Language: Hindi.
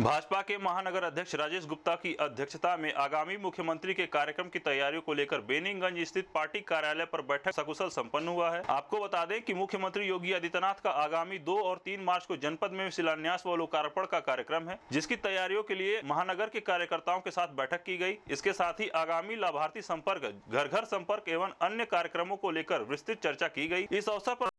भाजपा के महानगर अध्यक्ष राजेश गुप्ता की अध्यक्षता में आगामी मुख्यमंत्री के कार्यक्रम की तैयारियों को लेकर बेनिंगगंज स्थित पार्टी कार्यालय पर बैठक सकुशल संपन्न हुआ है आपको बता दें कि मुख्यमंत्री योगी आदित्यनाथ का आगामी दो और तीन मार्च को जनपद में शिलान्यास व लोकार्पण का कार्यक्रम है जिसकी तैयारियों के लिए महानगर के कार्यकर्ताओं के साथ बैठक की गयी इसके साथ ही आगामी लाभार्थी संपर्क घर घर संपर्क एवं अन्य कार्यक्रमों को लेकर विस्तृत चर्चा की गयी इस अवसर आरोप